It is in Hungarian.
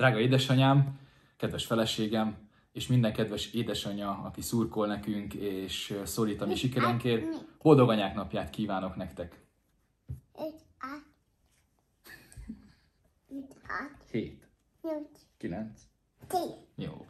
Drága édesanyám, kedves feleségem, és minden kedves édesanyja, aki szurkol nekünk és szólít a mi sikerünkért, boldog anyák napját kívánok nektek! Hét. Nyolc. Kilenc. Tíz. Jó.